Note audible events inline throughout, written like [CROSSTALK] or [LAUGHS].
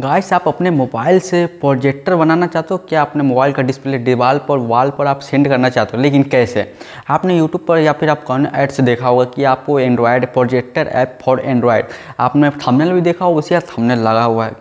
guys आप अपने mobile से प्रोजेक्टर बनाना चाहते हो क्या अपने मोबाइल का डिस्प्ले दीवार पर वॉल पर आप सेंड करना चाहते हो लेकिन कैसे आपने यूट्यूब पर या फिर आप कौन से देखा होगा कि आपको Android projector app for Android आपने थंबनेल भी देखा होगा उसी थंबनेल लगा हुआ है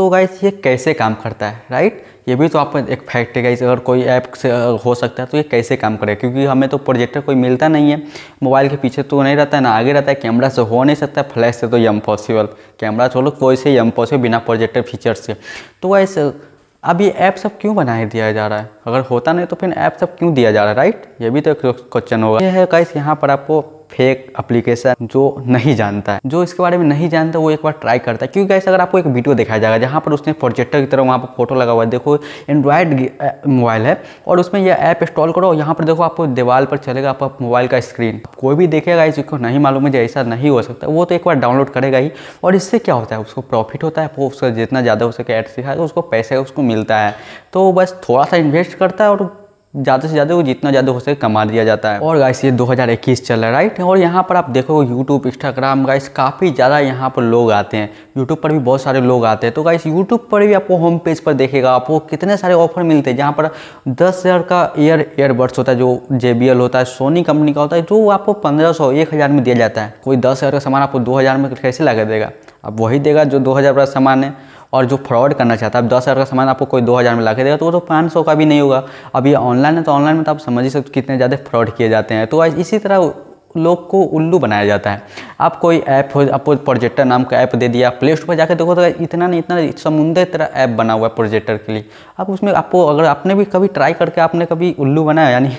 तो गाइस ये कैसे काम करता है राइट ये भी तो आप एक फैक्ट है गाइस अगर कोई ऐप से हो सकता है तो ये कैसे काम करेगा क्योंकि हमें तो प्रोजेक्टर कोई मिलता नहीं है मोबाइल के पीछे तो नहीं रहता है ना आगे रहता है कैमरा से हो नहीं सकता फ्लैश से तो इम्पॉसिबल कैमरा छोड़ो कोई से इम्पॉसिबल बिना प्रोजेक्टर फीचर से तो गाइस अब ये ऐप सब क्यों बना दिया जा रहा है अगर होता नहीं तो फिर ऐप सब क्यों दिया जा रहा है राइट ये भी तो एक क्वेश्चन होगा ये है गाइस यहाँ पर आपको फेक एप्लीकेशन जो नहीं जानता है जो इसके बारे में नहीं जानता वो एक बार ट्राई करता है क्योंकि ऐसे अगर आपको एक वीडियो दिखाया जाएगा जहाँ पर उसने प्रोजेक्टर की तरह वहाँ पर फोटो लगा हुआ है देखो एंड्रॉयड मोबाइल है और उसमें यह ऐप इंस्टॉल करो यहाँ पर देखो आपको दीवार पर चलेगा आप मोबाइल का स्क्रीन कोई भी देखेगा इस को नहीं मालूम है ऐसा नहीं हो सकता वो तो एक बार डाउनलोड करेगा ही और इससे क्या होता है उसको प्रॉफिट होता है वो उसका जितना ज़्यादा हो सके ऐड सिखा हाँ, तो उसको पैसे उसको मिलता है तो बस थोड़ा सा इन्वेस्ट करता है और ज़्यादा से ज़्यादा वो जितना ज़्यादा हो सके कमा दिया जाता है और गाइस ये 2021 चल रहा है राइट और यहाँ पर आप देखो यूट्यूब इंस्टाग्राम गाइस काफ़ी ज़्यादा यहाँ पर लोग आते हैं यूट्यूब पर भी बहुत सारे लोग आते हैं तो गाइस यूट्यूब पर भी आपको होम पेज पर देखेगा आपको कितने सारे ऑफर मिलते हैं जहाँ पर दस हज़ार का ईयर ईयरबड्स होता है जो जे होता है सोनी कंपनी का होता है जो आपको पंद्रह सौ एक हज़ार में दिया जाता है कोई दस हज़ार का सामान आपको दो हज़ार में कैसे लगा देगा अब वही देगा जो दो हज़ार सामान है और जो फ्रॉड करना चाहता है अब दस हज़ार का सामान आपको कोई दो हज़ार में ला के देगा तो वो तो पाँच सौ का भी नहीं होगा अब ये ऑनलाइन है तो ऑनलाइन में तो आप समझ ही सकते कितने ज़्यादा फ्रॉड किए जाते हैं तो इसी तरह लोग को उल्लू बनाया जाता है आप कोई ऐप हो आपको प्रोजेक्टर नाम का ऐप दे दिया प्ले स्टोर पर जाकर देखो तो इतना नहीं इतना समुंदर तरह ऐप बना हुआ है प्रोजेक्टर के लिए आप उसमें आपको अगर आपने भी कभी ट्राई करके आपने कभी उल्लू बनाया यानी [LAUGHS]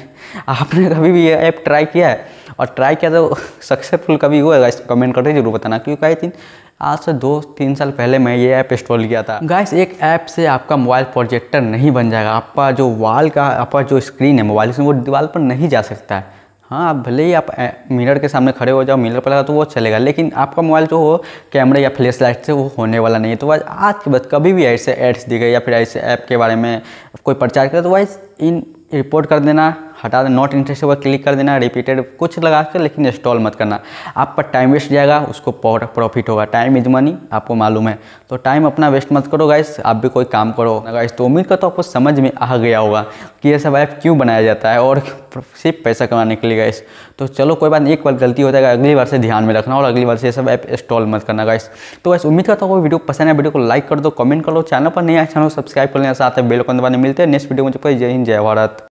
आपने कभी भी ये ऐप ट्राई किया है और ट्राई किया तो [LAUGHS] सक्सेसफुल कभी हुआ गाइस कमेंट करके जरूर बताना क्योंकि आई थिंक आज से दो तीन साल पहले मैं ये ऐप इंस्टॉल किया था गाइस एक ऐप से आपका मोबाइल प्रोजेक्टर नहीं बन जाएगा आपका जो वाल का आपका जो स्क्रीन है मोबाइल से वो दीवार पर नहीं जा सकता है हाँ आप भले ही आप मिरर के सामने खड़े हो जाओ मिरर पर लगा तो वो चलेगा लेकिन आपका मोबाइल जो हो कैमरे या फ्लैश लाइट से वो होने वाला नहीं है तो वह आज के बाद कभी भी ऐसे एड्स दिखे या फिर ऐसे ऐप के बारे में कोई प्रचार करे तो वह इन रिपोर्ट कर देना हटा देना नॉट इंटरेस्ट पर क्लिक कर देना रिपीटेड कुछ लगा कर लेकिन इंस्टॉल मत करना आप पर टाइम वेस्ट जाएगा उसको प्रॉफिट होगा टाइम इज मनी आपको मालूम है तो टाइम अपना वेस्ट मत करो गाइस आप भी कोई काम करो गाइस तो उम्मीद करता तो हूँ आपको समझ में आ गया होगा कि ये सब ऐप क्यों बनाया जाता है और सिर्फ पैसा कमाने के लिए गाइस तो चलो कोई बात एक बार गलती हो जाएगा अगली बार से ध्यान में रखना और अगली बार से यह सब ऐप इंस्टॉल मत करना गाइस तो वैसे उम्मीद करता हूँ वीडियो पसंद है वीडियो को लाइक कर दो कमेंट कर लो चैनल पर नया चैनल सब्सक्राइब कर लेना साथ बेल को दबाने मिलते हैं नेक्स्ट वीडियो मुझे जय हिंद जय भारत